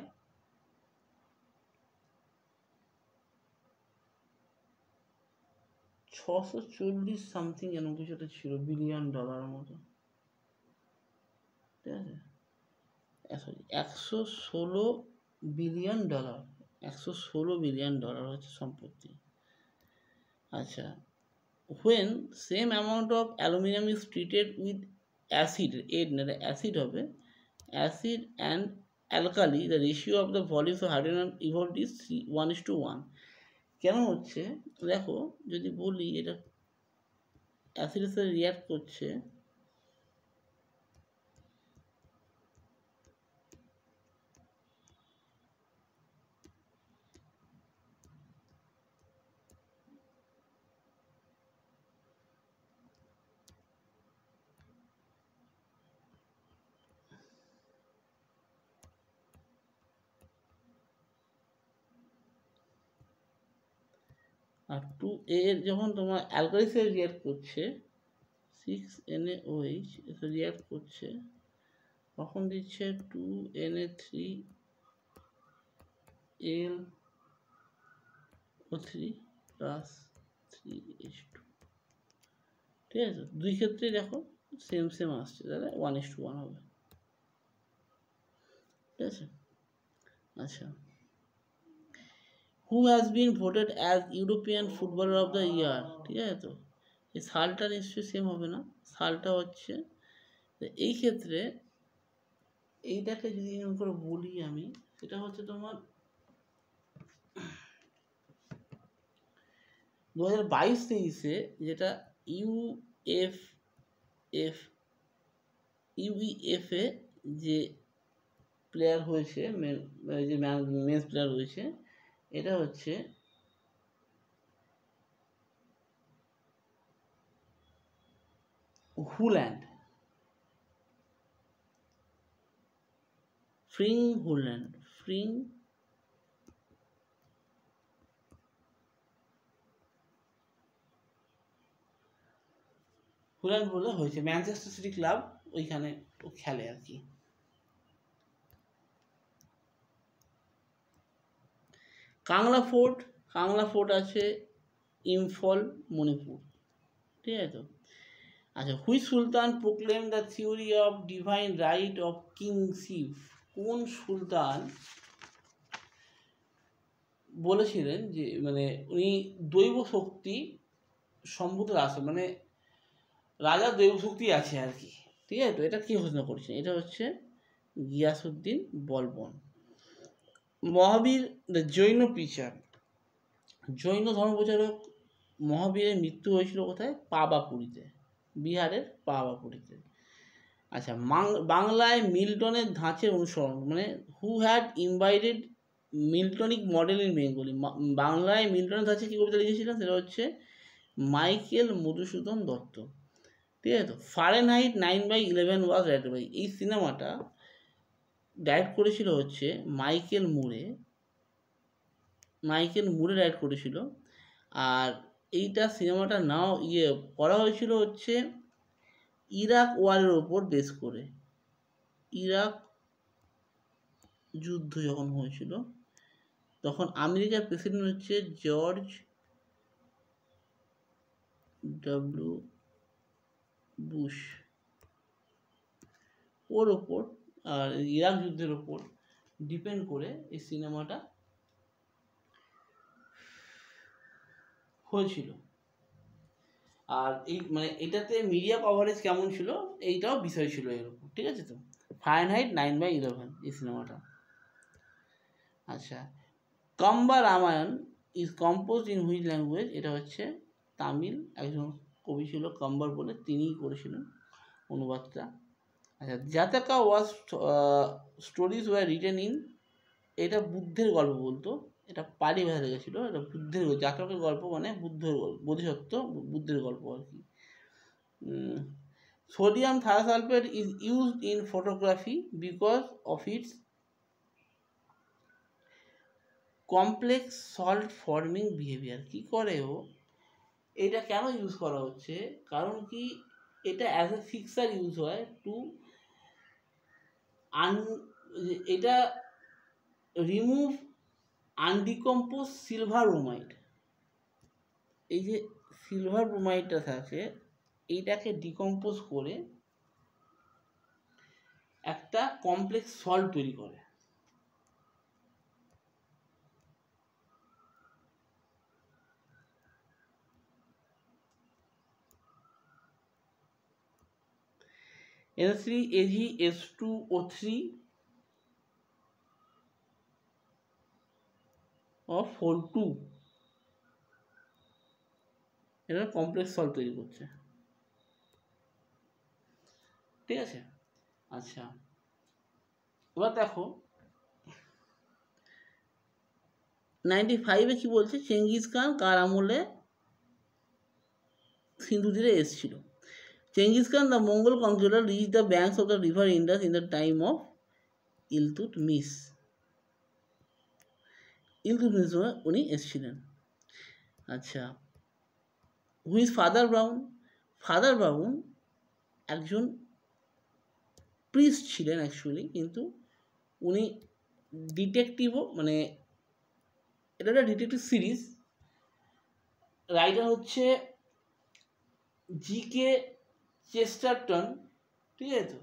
ছশো চল্লিশ সামথিং এরকম কিছু একটা ছিল বিলিয়ন ডলারের মতো ঠিক আছে সরি একশো ষোলো বিলিয়ন ডলার একশো ষোলো বিলিয়ন ডলার হচ্ছে সম্পত্তি আচ্ছা when same amount of aluminium is treated with acid এড এর মানে অ্যাসিড হবে acid and alkali the ratio of the volumes of hydrogen evolve is three one is two one কেন হচ্ছে দেখো যদি বলি এটা অ্যাসিডের সাথে রিয়্যাক্ট করছে টু এর যখন তোমার অ্যালকারিসের রিয়াক্ট করছে six N A OH react করছে তখন দিচ্ছে two N A three L O three plus three H two ঠিক আছে দুই ক্ষেত্রে দেখো সেম সেম আসছে তাহলে ওয়ান ইস টু ওয়ান হবে ঠিক আছে আচ্ছা who has been voted as European footballer of the year ঠিক আছে তো এই সালটা নিশ্চয়ই সেম হবে না সালটা হচ্ছে এই ক্ষেত্রে এইটাকে যদি করে বলি আমি সেটা হচ্ছে তোমার দু হাজার বাইশ তেইশে যেটা ইউএফ এফ e এ যে প্লেয়ার হয়েছে যে মেন্স প্লেয়ার হয়েছে এটা হচ্ছে হুল্যান্ড ফ্রিং হুল্যান্ড ফ্রিং হুল্যান্ড বলে হয়েছে ম্যানচেস্টার সিটি ক্লাব ওইখানে খেলে আর কি কাংলা ফোর্ট কাংলা ফোর্ট আছে ইম্ফল মণিপুর ঠিক আছে তো আচ্ছা which sultan proclaim the theory of divine right of kingship কোন সুলতান বলেছিলেন যে মানে উনি দৈব শক্তি সম্ভূত আছে মানে রাজা দৈব শক্তি আছে আর কি ঠিক আছে তো এটা কী ঘোষণা করছেন এটা হচ্ছে গিয়াসুদ্দিন বলবন মহাবীর দ্য জৈন পিচার জৈন ধর্মপ্রচারক মহাবীরের মৃত্যু হয়েছিল কোথায় পাবাপুরীতে বিহারের পাবাপুরীতে আচ্ছা বাংলায় মিল্টনের ধাঁচের অনুসরণ মানে who had invited Miltonic model in Bengali বাংলায় মিল্টনের ধাঁচে কী কবিতা লিখেছিলেন সেটা হচ্ছে মাইকেল মধুসূদন দত্ত ঠিক আছে তো Fahrenheit nine by eleven was red by এই সিনেমাটা ডায়েট করেছিল হচ্ছে মাইকেল মুরে মাইকেল মুরে ডায়েট করেছিল আর এইটা সিনেমাটা নাও ইয়ে করা হয়েছিল হচ্ছে ইরাক ওয়ারের ওপর বেস করে ইরাক যুদ্ধ যখন হয়েছিল তখন আমেরিকার প্রেসিডেন্ট হচ্ছে জর্জ ডব্লিউ বুশ ওর ওপর আর ইরাক যুদ্ধের ওপর ডিপেন্ড করে এই সিনেমাটা হয়েছিল আর এই মানে এটাতে মিডিয়া কভারেজ কেমন ছিল এইটাও বিষয় ছিল এর উপর ঠিক আছে তো হাইট নাইন বাই ইলেভেন এই সিনেমাটা আচ্ছা Kamba Ramayan is compose in which language এটা হচ্ছে তামিল একজন কবি ছিল কম্বার বলে তিনিই করেছিলেন অনুবাদটা আচ্ছা Jataka was stories were written in এটা বুদ্ধের গল্প বলতো এটা পালি ভাষা গেছিলো এটা বুদ্ধের জাতকের গল্প মানে বুদ্ধের গল্প বোধিসত্ব বুদ্ধের গল্প আর কি sodium thiosulfate is use in photography because of its complex salt forming behaviour কি করে ও এটা কেন ইউজ করা হচ্ছে কারণ কি এটা অ্যাজ এ ফিক্সার ইউজ হয় টু আন এটা রিমুভ আনডিকম্পোজ সিলভার ব্রোমাইড এই যে সিলভার ব্রোমাইডটা থাকে এইটাকে ডিকম্পোজ করে একটা কমপ্লেক্স সল্ট তৈরি করে N S two O three O four two এটা কমপ্লেক্স সল তৈরি করছে ঠিক আছে আচ্ছা এবার দেখো নাইনটি ফাইভে কী বলছে চেঙ্গিজ খান কার আমলে সিন্ধু তীরে এসেছিল the Mongol the reach the reached the the river the in the time of time মিস ইলতুত মিস উনি এসেছিলেন আচ্ছা is father Brown father Brown একজন প্রিস্ট ছিলেন অ্যাকচুয়ালি কিন্তু উনি ডিটেকটিভও মানে এটা একটা ডিটেকটিভ সিরিজ রাইটার হচ্ছে জি কে চেস্টারটন ঠিক আছে তো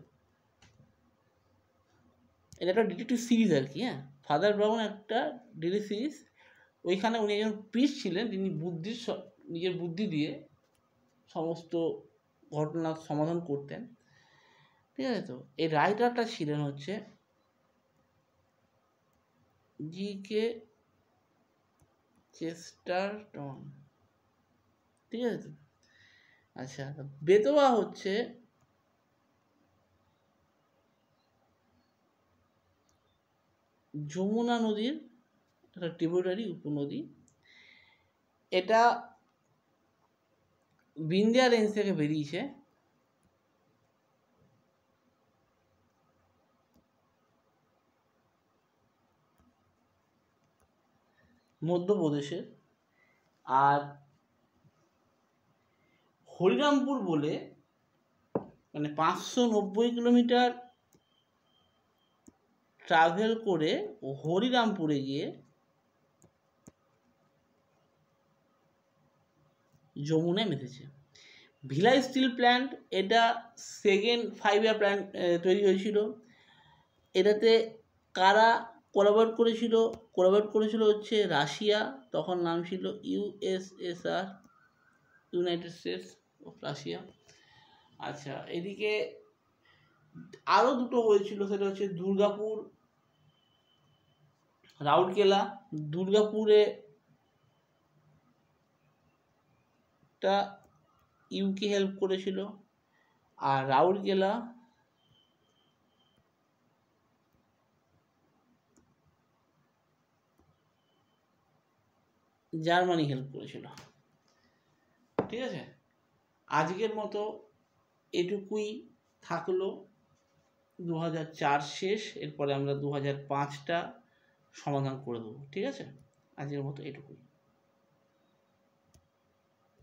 এটা একটা ডিটেকটিভ সিরিজ আর কি হ্যাঁ ফাদার ব্রাউন একটা ডেলি সিরিজ ওইখানে উনি একজন পিস ছিলেন তিনি বুদ্ধির নিজের বুদ্ধি দিয়ে সমস্ত ঘটনার সমাধান করতেন ঠিক আছে তো এই রাইটারটা ছিলেন হচ্ছে জি কে চেস্টারটন ঠিক আছে তো আচ্ছা বেতোয়া হচ্ছে যমুনা নদীর একটা ট্রিবিউটারি উপনদী এটা বিন্দিয়া রেঞ্জ থেকে বেরিয়েছে মধ্যপ্রদেশের আর হরিরামপুর বলে মানে পাঁচশো নব্বই কিলোমিটার ট্রাভেল করে হরিরামপুরে গিয়ে যমুনায় মেতেছে ভিলাই স্টিল প্ল্যান্ট এটা সেকেন্ড ফাইভ ইয়ার প্ল্যান্ট তৈরি হয়েছিল এটাতে কারা কোলাবরেট করেছিল কোলাবরেট করেছিল হচ্ছে রাশিয়া তখন নাম ছিল ইউএসএসআর ইউনাইটেড স্টেটস রাশিয়া আচ্ছা এদিকে আরও দুটো হয়েছিল সেটা হচ্ছে দুর্গাপুর রাউরকেলা দুর্গাপুরে টা ইউকে হেল্প করেছিল আর রাউরকেলা জার্মানি হেল্প করেছিল ঠিক আছে আজকের মতো এটুকুই থাকলো দু শেষ এরপরে আমরা দু হাজার পাঁচটা সমাধান করে দেবো ঠিক আছে আজকের মতো এটুকুই